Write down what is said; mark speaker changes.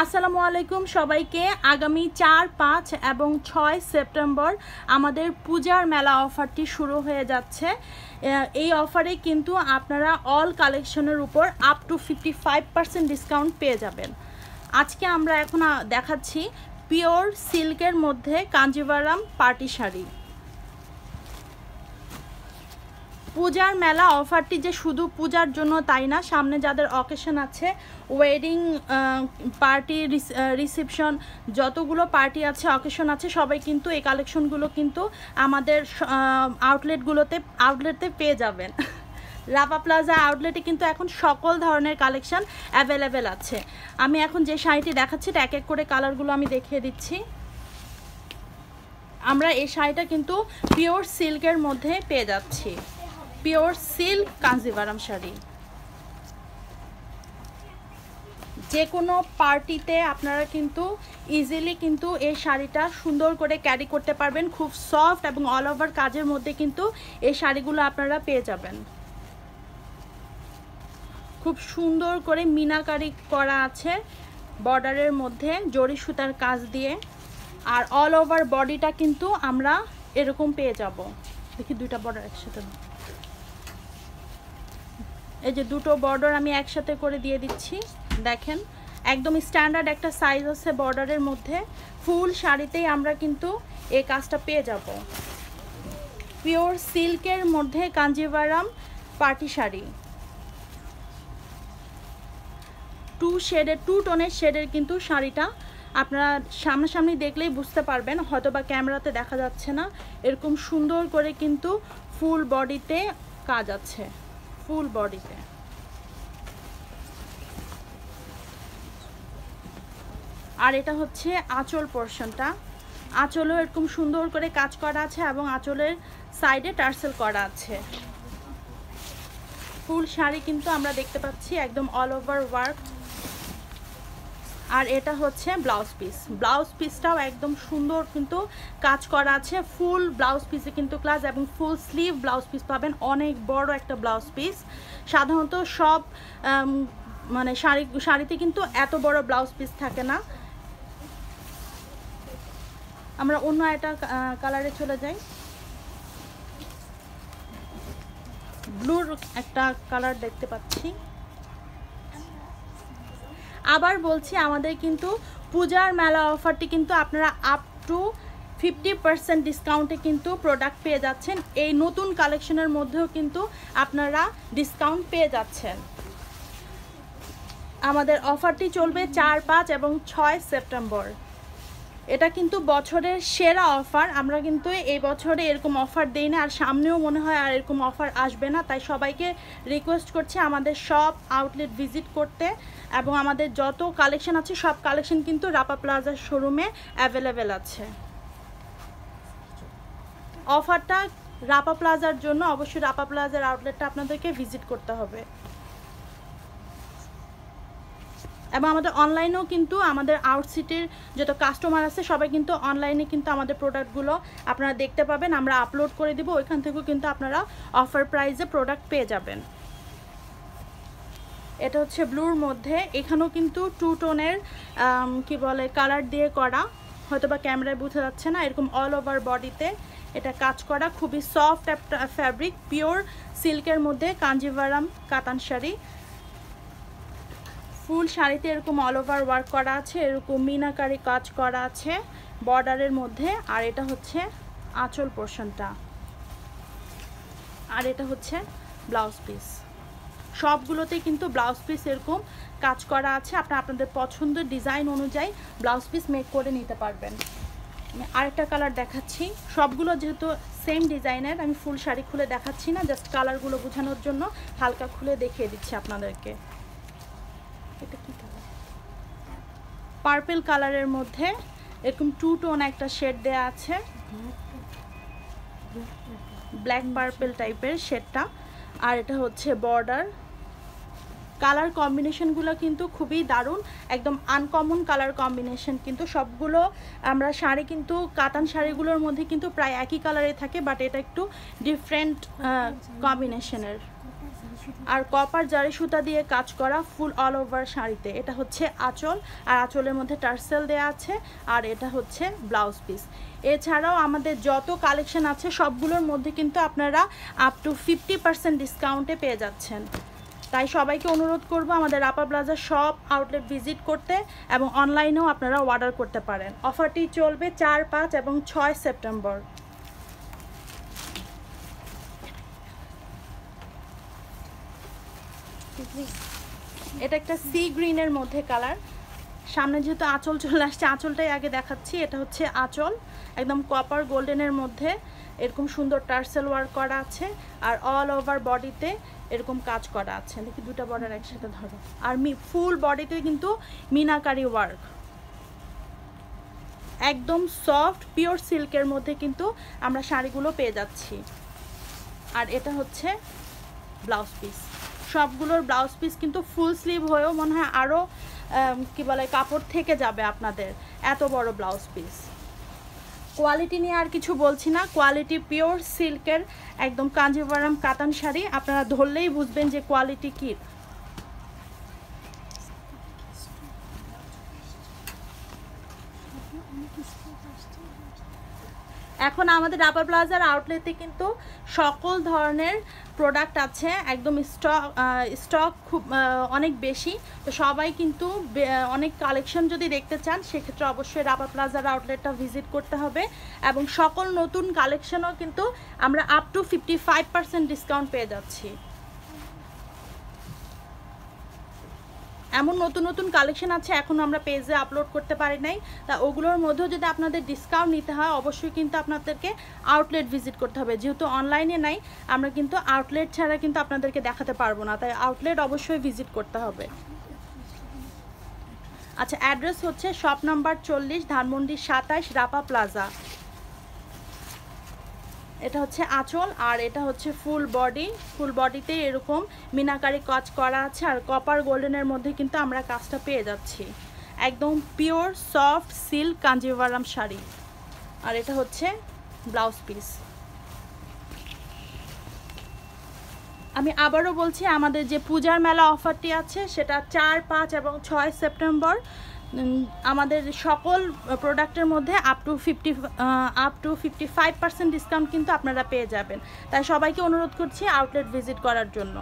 Speaker 1: আসসালামু আলাইকুম সবাইকে আগামী চার পাঁচ এবং ছয় সেপ্টেম্বর আমাদের পূজার মেলা অফারটি শুরু হয়ে যাচ্ছে এই অফারে কিন্তু আপনারা অল কালেকশনের উপর up to fifty five percent discount পেয়ে যাবেন আজকে আমরা এখন দেখাচ্ছি পিওর সিল্কের মধ্যে কাঞ্জিভারাম পার্টি শাড়ি পূজার মেলা অফারটি যে শুধু পূজার জন্য তাই না সামনে যাদের অকেশন আছে ওয়েডিং পার্টি রিসেপশন যতগুলো পার্টি আছে অকেশন আছে সবাই কিন্তু এই কালেকশনগুলো কিন্তু আমাদের আউটলেটগুলোতে আউটলেটে পেয়ে যাবেন লাভা প্লাজা আউটলেটে কিন্তু এখন সকল ধরনের কালেকশান অ্যাভেলেবেল আছে আমি এখন যে শাড়িটি দেখাচ্ছি এটা এক এক করে কালারগুলো আমি দেখিয়ে দিচ্ছি আমরা এই শাড়িটা কিন্তু পিওর সিল্কের মধ্যে পেয়ে যাচ্ছি পিওর সিল্ক কাঞ্জিবারাম শাড়ি যে কোনো পার্টিতে আপনারা কিন্তু ইজিলি কিন্তু এই শাড়িটা সুন্দর করে ক্যারি করতে পারবেন খুব সফট এবং অল ওভার কাজের মধ্যে কিন্তু এই শাড়িগুলো আপনারা পেয়ে যাবেন খুব সুন্দর করে মিনাকারি করা আছে বর্ডারের মধ্যে জরি সুতার কাজ দিয়ে আর অল ওভার বডিটা কিন্তু আমরা এরকম পেয়ে যাব দেখি দুইটা বর্ডার একসাথে এই যে দুটো বর্ডার আমি একসাথে করে দিয়ে দিচ্ছি দেখেন একদম স্ট্যান্ডার্ড একটা সাইজ আছে বর্ডারের মধ্যে ফুল শাড়িতেই আমরা কিন্তু এই কাজটা পেয়ে যাব পিওর সিল্কের মধ্যে কাঞ্জিবারাম পার্টি শাড়ি টু শেডের টু টোনের শেডের কিন্তু শাড়িটা আপনারা সামনাসামনি দেখলেই বুঝতে পারবেন হয়তো বা ক্যামেরাতে দেখা যাচ্ছে না এরকম সুন্দর করে কিন্তু ফুল বডিতে কাজ আছে ফুল বডিতে আর এটা হচ্ছে আঁচল পোর্শনটা আঁচলও এরকম সুন্দর করে কাজ করা আছে এবং আঁচলের সাইডে টার্সেল করা আছে ফুল শাড়ি কিন্তু আমরা দেখতে পাচ্ছি একদম অল ওভার ওয়ার্ক আর এটা হচ্ছে ব্লাউজ পিস ব্লাউজ পিসটাও একদম সুন্দর কিন্তু কাজ করা আছে ফুল ব্লাউজ পিসে কিন্তু ক্লাস এবং ফুল স্লিভ ব্লাউজ পিস পাবেন অনেক বড় একটা ব্লাউজ পিস সাধারণত সব মানে শাড়ি শাড়িতে কিন্তু এত বড় ব্লাউজ পিস থাকে না আমরা অন্য একটা কালারে চলে যাই ব্লুর একটা কালার দেখতে পাচ্ছি আবার বলছি আমাদের কিন্তু পূজার মেলা অফারটি কিন্তু আপনারা আপ টু ফিফটি পার্সেন্ট ডিসকাউন্টে কিন্তু প্রোডাক্ট পেয়ে যাচ্ছেন এই নতুন কালেকশনের মধ্যেও কিন্তু আপনারা ডিসকাউন্ট পেয়ে যাচ্ছেন আমাদের অফারটি চলবে চার পাঁচ এবং ছয় সেপ্টেম্বর এটা কিন্তু বছরের সেরা অফার আমরা কিন্তু এই বছরে এরকম অফার দেই না আর সামনেও মনে হয় আর এরকম অফার আসবে না তাই সবাইকে রিকোয়েস্ট করছি আমাদের সব আউটলেট ভিজিট করতে এবং আমাদের যত কালেকশন আছে সব কালেকশন কিন্তু রাপা প্লাজার শোরুমে অ্যাভেলেবেল আছে অফারটা রাপা প্লাজার জন্য অবশ্যই রাপা প্লাজার আউটলেটটা আপনাদেরকে ভিজিট করতে হবে এবং আমাদের অনলাইনেও কিন্তু আমাদের আউটসিটের যত কাস্টমার আছে সবাই কিন্তু অনলাইনে কিন্তু আমাদের প্রোডাক্টগুলো আপনারা দেখতে পাবেন আমরা আপলোড করে দিব ওইখান থেকেও কিন্তু আপনারা অফার প্রাইসে প্রোডাক্ট পেয়ে যাবেন এটা হচ্ছে ব্লুর মধ্যে এখানেও কিন্তু টু টোনের কী বলে কালার দিয়ে করা হয়তো বা ক্যামেরায় বোঝা যাচ্ছে না এরকম অল ওভার বডিতে এটা কাজ করা খুবই সফট একটা ফ্যাব্রিক পিওর সিল্কের মধ্যে কাঞ্জিভারাম কাতান শাড়ি ফুল শাড়িতে এরকম অল ওভার ওয়ার্ক করা আছে এরকম মিনাকারি কাজ করা আছে বর্ডারের মধ্যে আর এটা হচ্ছে আঁচল পোর্শনটা আর এটা হচ্ছে ব্লাউজ পিস সবগুলোতে কিন্তু ব্লাউজ পিস এরকম কাজ করা আছে আপনার আপনাদের পছন্দের ডিজাইন অনুযায়ী ব্লাউজ পিস মেক করে নিতে পারবেন আমি আরেকটা কালার দেখাচ্ছি সবগুলো যেহেতু সেম ডিজাইনের আমি ফুল শাড়ি খুলে দেখাচ্ছি না জাস্ট কালারগুলো বোঝানোর জন্য হালকা খুলে দেখিয়ে দিচ্ছি আপনাদেরকে পার্পেল কালারের মধ্যে এরকম টু টোন একটা শেড দেয়া আছে ব্ল্যাক পার্পেল টাইপের শেডটা আর এটা হচ্ছে বর্ডার কালার কম্বিনেশনগুলো কিন্তু খুবই দারুণ একদম আনকমন কালার কম্বিনেশন কিন্তু সবগুলো আমরা শাড়ি কিন্তু কাতান শাড়িগুলোর মধ্যে কিন্তু প্রায় একই কালারে থাকে বাট এটা একটু ডিফারেন্ট কম্বিনেশনের আর কপার জারি সুতা দিয়ে কাজ করা ফুল অল ওভার শাড়িতে এটা হচ্ছে আঁচল আর আঁচলের মধ্যে টার্সেল দেয়া আছে আর এটা হচ্ছে ব্লাউজ পিস এছাড়াও আমাদের যত কালেকশন আছে সবগুলোর মধ্যে কিন্তু আপনারা আপ টু ফিফটি পার্সেন্ট ডিসকাউন্টে পেয়ে যাচ্ছেন তাই সবাইকে অনুরোধ করব আমাদের আপা প্লাজার সব আউটলেট ভিজিট করতে এবং অনলাইনেও আপনারা অর্ডার করতে পারেন অফারটি চলবে চার পাঁচ এবং ছয় সেপ্টেম্বর এটা একটা সি গ্রিনের মধ্যে কালার সামনে যেহেতু আঁচল চলে আসছে আঁচলটাই আগে দেখাচ্ছি এটা হচ্ছে আঁচল একদম কপার গোল্ডেনের মধ্যে এরকম সুন্দর টার্সেল ওয়ার্ক করা আছে আর অল ওভার বডিতে এরকম কাজ করা আছে দেখি দুটা বর্ডার একসাথে ধরো আর মি ফুল বডিতে কিন্তু মিনাকারি ওয়ার্ক একদম সফট পিওর সিল্কের মধ্যে কিন্তু আমরা শাড়িগুলো পেয়ে যাচ্ছি আর এটা হচ্ছে ব্লাউজ পিস সবগুলোর ব্লাউজ পিস কিন্তু ফুল স্লিভ হয়েও মনে হয় আরও কি বলে কাপড় থেকে যাবে আপনাদের এত বড় ব্লাউজ পিস কোয়ালিটি নিয়ে আর কিছু বলছি না কোয়ালিটি পিওর সিল্কের একদম কাঞ্জিভারাম কাতান শাড়ি আপনারা ধরলেই বুঝবেন যে কোয়ালিটি কী এখন আমাদের ডাপার প্লাজার আউটলেটে কিন্তু সকল ধরনের প্রোডাক্ট আছে একদম স্টক স্টক খুব অনেক বেশি তো সবাই কিন্তু অনেক কালেকশন যদি দেখতে চান সেক্ষেত্রে অবশ্যই রাপা প্লাজার আউটলেটটা ভিজিট করতে হবে এবং সকল নতুন কালেকশনও কিন্তু আমরা আপ টু ফিফটি ডিসকাউন্ট পেয়ে যাচ্ছি এমন নতুন নতুন কালেকশন আছে এখন আমরা পেজে আপলোড করতে পারি নাই তা ওগুলোর মধ্যেও যদি আপনাদের ডিসকাউন্ট নিতে হয় অবশ্যই কিন্তু আপনাদেরকে আউটলেট ভিজিট করতে হবে যেহেতু অনলাইনে নাই আমরা কিন্তু আউটলেট ছাড়া কিন্তু আপনাদেরকে দেখাতে পারবো না তাই আউটলেট অবশ্যই ভিজিট করতে হবে আচ্ছা অ্যাড্রেস হচ্ছে শপ নাম্বার চল্লিশ ধানমন্ডি সাতাশ রাপা প্লাজা এটা হচ্ছে আঁচল আর এটা হচ্ছে ফুল বডি ফুল বডিতে এরকম মিনাকারি কাজ করা আছে আর কপার গোল্ডেনের মধ্যে কিন্তু আমরা কাজটা পেয়ে যাচ্ছি একদম pure soft silk Kanjivaram sari আর এটা হচ্ছে ব্লাউজ পিস আমি আবারও বলছি আমাদের যে পূজার মেলা অফারটি আছে সেটা চার পাঁচ এবং ছয় সেপ্টেম্বর আমাদের সকল প্রোডাক্টের মধ্যে up to fifty up to fifty five percent discount কিন্তু আপনারা পেয়ে যাবেন তাই সবাইকে অনুরোধ করছি আউটলেট ভিজিট করার জন্য